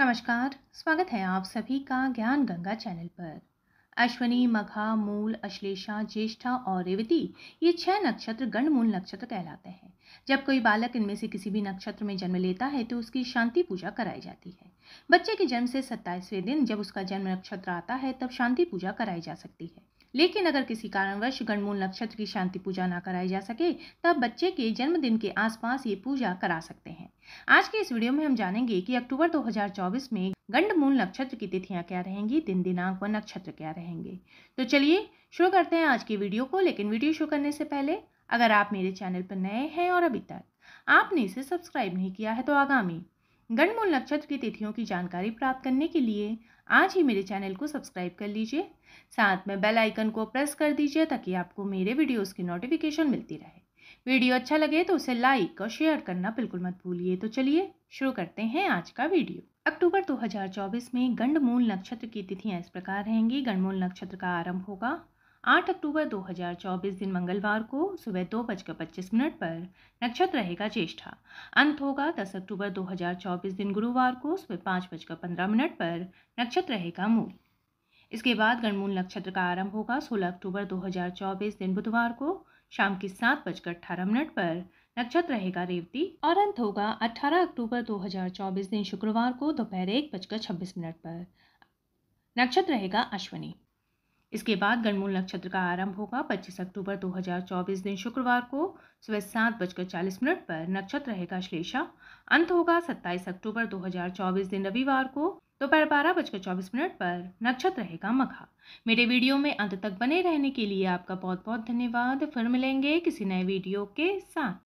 नमस्कार स्वागत है आप सभी का ज्ञान गंगा चैनल पर अश्वनी मघा मूल अश्लेषा ज्येष्ठा और रेवती ये छह नक्षत्र गणमूल नक्षत्र कहलाते हैं जब कोई बालक इनमें से किसी भी नक्षत्र में जन्म लेता है तो उसकी शांति पूजा कराई जाती है बच्चे के जन्म से सत्ताईसवें दिन जब उसका जन्म नक्षत्र आता है तब शांति पूजा कराई जा सकती है लेकिन अगर किसी कारणवश गणमूल नक्षत्र की शांति पूजा ना कराई जा सके तब बच्चे के जन्मदिन के आसपास ये पूजा करा सकते हैं आज के इस वीडियो में हम जानेंगे कि अक्टूबर 2024 में गंडमूल नक्षत्र की तिथियां क्या रहेंगी दिन दिनांक व नक्षत्र क्या रहेंगे तो चलिए शुरू करते हैं आज की वीडियो को लेकिन वीडियो शुरू करने से पहले अगर आप मेरे चैनल पर नए हैं और अभी तक आपने इसे सब्सक्राइब नहीं किया है तो आगामी गणमूल नक्षत्र की तिथियों की जानकारी प्राप्त करने के लिए आज ही मेरे चैनल को सब्सक्राइब कर लीजिए साथ में बेल आइकन को प्रेस कर दीजिए ताकि आपको मेरे वीडियोस की नोटिफिकेशन मिलती रहे वीडियो अच्छा लगे तो उसे लाइक और शेयर करना बिल्कुल मत भूलिए तो चलिए शुरू करते हैं आज का वीडियो अक्टूबर 2024 में गंडमूल नक्षत्र की तिथियां इस प्रकार रहेंगी गंडमूल नक्षत्र का आरंभ होगा आठ अक्टूबर 2024 दिन मंगलवार को सुबह दो बजकर पच्चीस मिनट पर नक्षत्र रहेगा ज्येष्ठा अंत होगा 10 अक्टूबर 2024 दिन गुरुवार को सुबह पाँच बजकर पंद्रह मिनट पर नक्षत्र रहेगा मूल इसके बाद गणमूल नक्षत्र का आरंभ होगा 16 अक्टूबर 2024 दिन बुधवार को शाम के सात बजकर अठारह मिनट पर नक्षत्र रहेगा रेवती और अंत होगा 18 अक्टूबर 2024 दिन शुक्रवार को दोपहर एक बजकर छब्बीस मिनट पर नक्षत्र रहेगा अश्वनी इसके बाद गणमूल नक्षत्र का आरंभ होगा 25 अक्टूबर 2024 दिन शुक्रवार को सुबह सात बजकर चालीस मिनट पर नक्षत्र रहेगा श्लेषा अंत होगा 27 अक्टूबर 2024 दिन रविवार को दोपहर तो बारह बजकर चौबीस मिनट पर नक्षत्र रहेगा मखा मेरे वीडियो में अंत तक बने रहने के लिए आपका बहुत बहुत धन्यवाद फिर मिलेंगे किसी नए वीडियो के साथ